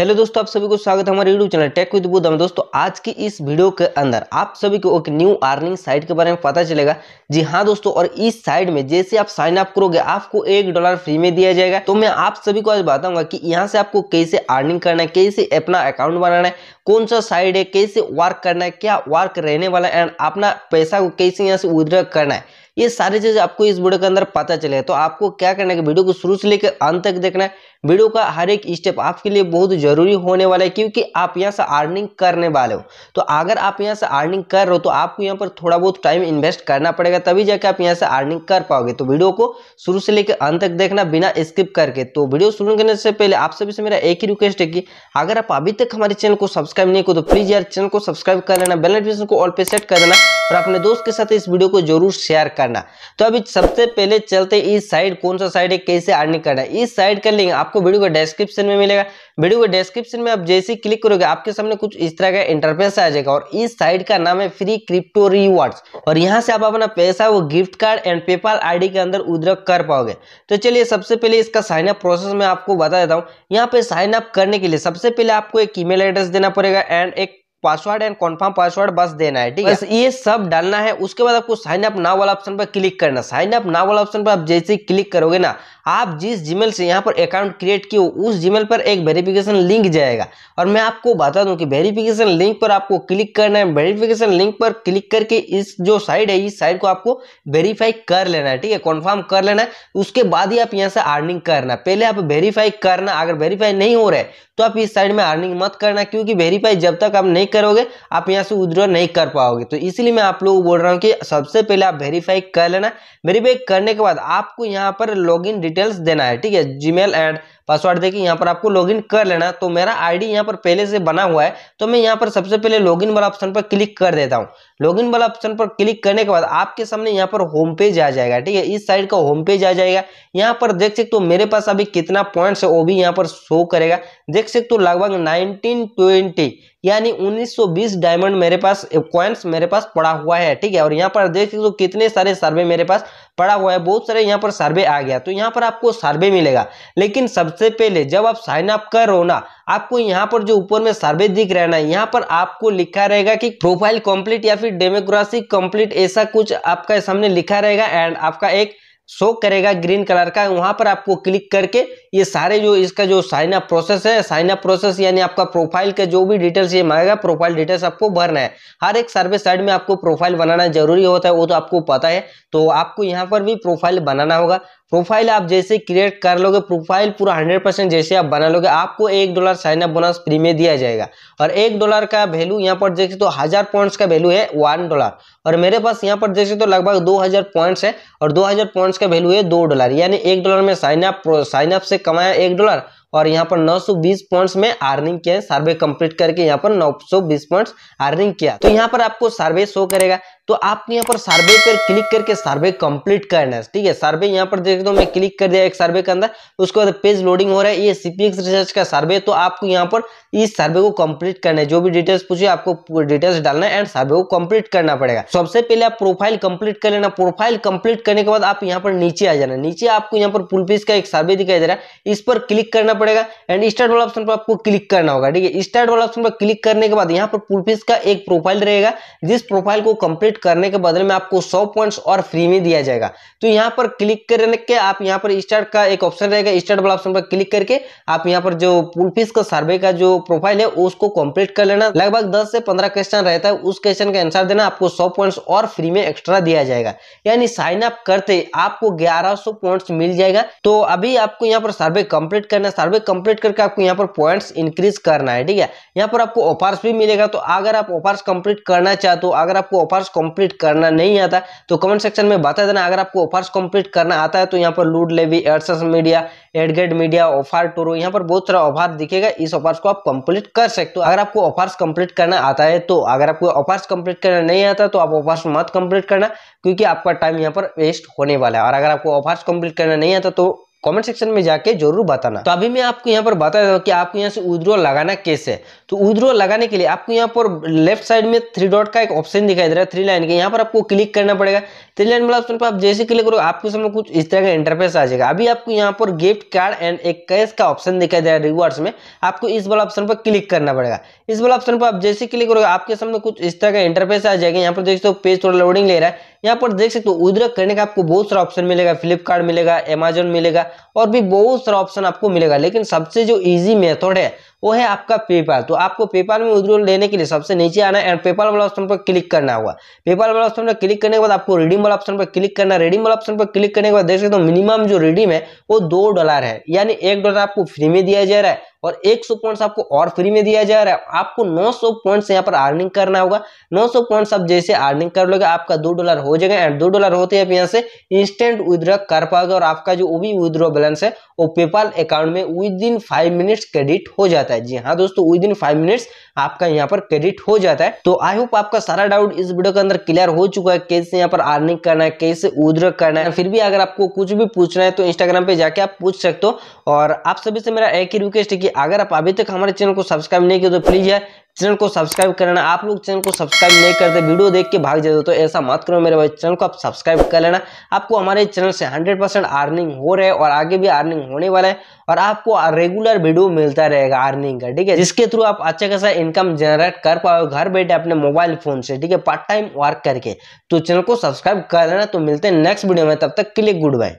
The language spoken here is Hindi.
हेलो दोस्तों आप सभी को स्वागत है हमारे यूट्यूब चैनल टेक विद में दोस्तों आज की इस वीडियो के अंदर आप सभी को एक न्यू अर्निंग साइट के बारे में पता चलेगा जी हाँ दोस्तों और इस साइट में जैसे आप साइन अप करोगे आपको एक डॉलर फ्री में दिया जाएगा तो मैं आप सभी को आज बताऊंगा कि यहाँ से आपको कैसे अर्निंग करना है कैसे अपना अकाउंट बनाना है कौन सा साइड है कैसे वर्क करना है क्या वर्क रहने वाला है एंड अपना पैसा को कैसे यहाँ से विद्रॉ करना है ये सारी चीज़ आपको इस वीडियो के अंदर पता चले तो आपको क्या करना है वीडियो को शुरू से लेकर अंत तक देखना है वीडियो का हर एक स्टेप आपके लिए बहुत ज़रूरी होने वाला है क्योंकि आप यहाँ से अर्निंग करने वाले हो तो अगर आप यहाँ से अर्निंग कर रहे हो तो आपको यहाँ पर थोड़ा बहुत टाइम इन्वेस्ट करना पड़ेगा तभी जाके आप यहाँ से अर्निंग कर पाओगे तो वीडियो को शुरू से लेकर अंत तक देखना बिना स्किप करके तो वीडियो शुरू करने से पहले आप सभी से मेरा एक ही रिक्वेस्ट है कि अगर आप अभी तक हमारे चैनल को सब्सक्राइब नहीं करो तो प्लीज़ यार चैनल को सब्सक्राइब कर लेना बेल नोटिफिकेशन को ऑल पे सेट कर देना और अपने दोस्त के साथ इस वीडियो को जरूर शेयर करना तो अभी सबसे पहले चलते इस साइड कौन सा साइड है कैसे अर्निंग करना है इस साइड का लिंक आपको वीडियो का डिस्क्रिप्शन में मिलेगा वीडियो के डिस्क्रिप्शन में आप जैसे क्लिक करोगे आपके सामने कुछ इस तरह का इंटरफेस आ जाएगा और इस साइड का नाम है फ्री क्रिप्टो रिवार्ड्स और यहाँ से आप अपना पैसा वो गिफ्ट कार्ड एंड पेपाल आई के अंदर उद्रक कर पाओगे तो चलिए सबसे पहले इसका साइन अप प्रोसेस मैं आपको बता देता हूँ यहाँ पे साइन अप करने के लिए सबसे पहले आपको एक ईमेल एड्रेस देना पड़ेगा एंड एक पासवर्ड एंड कॉन्फर्म पासवर्ड बस देना है ठीक है ये सब डालना है उसके बाद आपको साइन अप नाव वाला ऑप्शन पर क्लिक करना साइन अप नाव वाला ऑप्शन पर आप जैसे क्लिक करोगे ना आप जिस जीमेल से यहाँ पर अकाउंट क्रिएट किए उस जीमेल पर एक वेरिफिकेशन लिंक जाएगा और मैं आपको बता दूं कि वेरिफिकेशन लिंक पर आपको क्लिक करना है वेरिफिकेशन लिंक पर क्लिक करके इस जो साइड है इस साइड को आपको वेरीफाई कर लेना है ठीक है कॉन्फर्म कर लेना है उसके बाद ही आप यहाँ से अर्निंग करना पहले आप वेरीफाई करना अगर वेरीफाई नहीं हो रहा है तो आप इस साइड में अर्निंग मत करना क्योंकि वेरीफाई जब तक आप नहीं करोगे आप यहाँ से विद्रॉ नहीं कर पाओगे तो इसलिए मैं आप लोग को बोल रहा हूँ कि सबसे पहले आप वेरीफाई कर लेना वेरीफाई करने के बाद आपको यहाँ पर लॉग डिटेल्स देना है ठीक है जीमेल एंड पासवर्ड देके यहाँ पर आपको लॉगिन कर लेना तो मेरा आईडी यहाँ पर पहले से बना हुआ है तो मैं यहाँ पर सबसे पहले लॉगिन वाला ऑप्शन पर क्लिक कर देता हूँ लॉगिन वाला ऑप्शन पर क्लिक करने के बाद आपके सामने यहाँ पर होम पेज आ जाएगा ठीक है इस साइड का होम पेज आ जाएगा यहाँ पर देख सकते हो मेरे पास अभी कितना पॉइंट है वो भी यहाँ पर शो करेगा देख सकते हो लगभग नाइनटीन ट्वेंटी यानी 1920 डायमंड मेरे पास कॉइन्स मेरे पास पड़ा हुआ है ठीक है और यहाँ पर देख सकते हो कितने सारे सर्वे मेरे पास पड़ा हुआ है बहुत सारे यहाँ पर सर्वे आ गया तो यहाँ पर आपको सर्वे मिलेगा लेकिन सबसे पहले जब आप साइन अप करो ना आपको यहाँ पर जो ऊपर में सर्वे दिख रहा है ना यहाँ पर आपको लिखा रहेगा कि प्रोफाइल कंप्लीट या फिर डेमोग्राफिक कंप्लीट ऐसा कुछ आपका सामने लिखा रहेगा एंड आपका एक शो करेगा ग्रीन कलर का वहां पर आपको क्लिक करके ये सारे जो इसका जो साइन अप प्रोसेस है साइन अप प्रोसेस यानी आपका प्रोफाइल का जो भी डिटेल्स ये मांगेगा प्रोफाइल डिटेल्स आपको भरना है हर एक सर्वे साइड में आपको प्रोफाइल बनाना जरूरी होता है वो तो आपको पता है तो आपको यहाँ पर भी प्रोफाइल बनाना होगा प्रोफाइल आप जैसे क्रिएट कर लोगे प्रोफाइल पूरा हंड्रेड परसेंट जैसे आप बना लोगे आपको एक dollar sign up bonus free में दिया जाएगा और एक डॉलर का वैल्यू यहाँ पर देख सकते हो तो हज़ार पॉइंट्स का वैल्यू है वन डॉलर और मेरे पास यहाँ पर देख सकते हो तो लगभग दो हज़ार पॉइंट्स है और दो हज़ार पॉइंट्स का वैल्यू है दो डॉलर यानी एक डॉलर में साइन अप साइन अप से कमाया एक डॉलर और यहाँ पर 920 पॉइंट्स में अर्निंग किया है सर्वे कंप्लीट करके यहाँ पर 920 पॉइंट्स अर्निंग किया तो यहाँ पर आपको सर्वे शो करेगा तो आप यहाँ पर सर्वे पर क्लिक करके सर्वे कंप्लीट करना है ठीक है सर्वे यहाँ पर देख दो मैं क्लिक कर दिया एक सर्वे के अंदर उसके बाद पेज लोडिंग हो रहा है ये सीपीएक्स रिसर्च का सर्वे तो आपको यहाँ पर इस सर्वे को कंप्लीट करना है जो भी डिटेल्स पूछे आपको डिटेल्स डालना है एंड सर्वे को कंप्लीट करना पड़ेगा सबसे पहले आप प्रोफाइल कंप्लीट कर लेना प्रोफाइल कंप्लीट करने के बाद आप यहाँ पर नीचे आ जाना नीचे आपको यहाँ पर पुलपीस का एक सर्वे दिखाई दे रहा है इस पर क्लिक करना पड़ेगा एंड स्टार्ट वाला ऑप्शन पर आपको क्लिक करना होगा ठीक है स्टार्ट वाला ऑप्शन पर क्लिक करने के बाद यहाँ पर पुलफिस का एक प्रोफाइल रहेगा जिस प्रोफाइल को कंप्लीट करने के बदले में आपको सौ पॉइंट्स और फ्री में दिया जाएगा तो यहाँ पर क्लिक करने के आप यहाँ पर स्टार्ट का एक ऑप्शन रहेगा स्टार्ट वाला ऑप्शन पर क्लिक करके आप यहाँ पर जो पुलफिस का सर्वे का जो प्रोफाइल है उसको कम्प्लीट कर लेना लगभग दस से पंद्रह क्वेश्चन रहता है उस क्वेश्चन का आंसर देना आपको सौ पॉइंट्स और फ्री में एक्स्ट्रा दिया जाएगा यानी साइन अप करते आपको ग्यारह पॉइंट्स मिल जाएगा तो अभी आपको यहाँ पर सर्वे कंप्लीट करना सर्वे सर्वे कंप्लीट करके आपको यहाँ पर पॉइंट्स इंक्रीज करना है ठीक है यहाँ पर आपको ऑफर्स भी मिलेगा तो अगर आप ऑफर्स कंप्लीट करना चाहते हो अगर आपको ऑफर्स कंप्लीट करना नहीं आता तो कमेंट सेक्शन में बता देना अगर आपको ऑफर्स कंप्लीट करना आता है तो यहाँ पर Lootably Adscend Media AdGate Media OfferToro यहाँ पर बहुत सारा ऑफर दिखेगा इस ऑफर्स को आप कंप्लीट कर सकते हो अगर आपको ऑफर्स कंप्लीट करना आता है तो अगर आपको ऑफर्स कंप्लीट करना नहीं आता तो आप ऑफर्स मत कंप्लीट करना क्योंकि आपका टाइम यहाँ पर वेस्ट होने वाला है और अगर आपको ऑफर्स कंप्लीट करना नहीं आता तो कमेंट सेक्शन में जाके जरूर बताना तो अभी मैं आपको यहाँ पर बता देता हूँ कि आपको यहाँ से उद्रो लगाना कैसे तो उद्रो लगाने के लिए आपको यहाँ पर लेफ्ट साइड में थ्री डॉट का एक ऑप्शन दिखाई दे रहा है थ्री लाइन के यहाँ पर आपको क्लिक करना पड़ेगा थ्री लाइन वाला ऑप्शन पर आप जैसे क्लिक करोगे आपके सामने कुछ इस तरह का इंटरफेस आ जाएगा अभी आपको यहाँ पर गिफ्ट कार्ड एंड एक कैश का ऑप्शन दिखाई दे रहा है रिवॉर्ड्स में आपको इस वाला ऑप्शन पर क्लिक करना पड़ेगा इस वाला ऑप्शन पर आप जैसे क्लिक करोगे आपके सामने कुछ इस तरह का इंटरफेस आ जाएगा यहाँ पर देखते हो पेज थोड़ा लोडिंग ले रहा है यहाँ पर देख सकते हो उद्रक करने का आपको बहुत सारा ऑप्शन मिलेगा फ्लिपकार्ट मिलेगा अमेजोन मिलेगा और भी बहुत सारा ऑप्शन आपको मिलेगा लेकिन सबसे जो इजी मेथड है वो है आपका पेपाल तो आपको पेपाल में उद्रोल लेने के लिए सबसे नीचे आना एंड पेपाल वाला ऑप्शन पर क्लिक करना होगा पेपाल वाला ऑप्शन पर क्लिक करने के बाद आपको रिडीम वाला ऑप्शन पर क्लिक करना रिडीम वाला ऑप्शन पर क्लिक करने के बाद देख सकते हो मिनिमम जो रिडीम है वो दो डॉलर है यानी एक डॉलर आपको फ्री में दिया जा रहा है और 100 पॉइंट्स आपको और फ्री में दिया जा रहा है आपको 900 पॉइंट्स यहाँ पर अर्निंग करना होगा 900 पॉइंट्स आप जैसे अर्निंग कर लोगे आपका दो डॉलर हो जाएगा एंड दो डॉलर होते ही आप यहाँ से इंस्टेंट विद्रॉ कर पाओगे और आपका जो भी विद्रॉ बैलेंस है वो पेपाल अकाउंट में within five minutes credit हो जाता है जी हाँ दोस्तों विद इन फाइव मिनट्स आपका यहाँ पर क्रेडिट हो जाता है तो आई होप आपका सारा डाउट इस वीडियो के अंदर क्लियर हो चुका है कैसे यहाँ पर अर्निंग करना है कैसे उद्र करना है फिर भी अगर आपको कुछ भी पूछना है तो इंस्टाग्राम पे जाके आप पूछ सकते हो और आप सभी से मेरा एक ही रिक्वेस्ट है कि अगर आप अभी तक हमारे चैनल को सब्सक्राइब नहीं किया तो प्लीज यार चैनल को सब्सक्राइब करना आप लोग चैनल को सब्सक्राइब नहीं करते वीडियो देख के भाग जाते तो ऐसा मत करो मेरे भाई चैनल को आप सब्सक्राइब कर लेना आपको हमारे चैनल से 100% अर्निंग हो रहा है और आगे भी अर्निंग होने वाला है और आपको रेगुलर वीडियो मिलता रहेगा अर्निंग का ठीक है जिसके थ्रू आप अच्छा खासा इनकम जनरेट कर पाओ घर बैठे अपने मोबाइल फोन से ठीक है पार्ट टाइम वर्क करके तो चैनल को सब्सक्राइब कर लेना तो मिलते हैं नेक्स्ट वीडियो में तब तक के लिए गुड बाय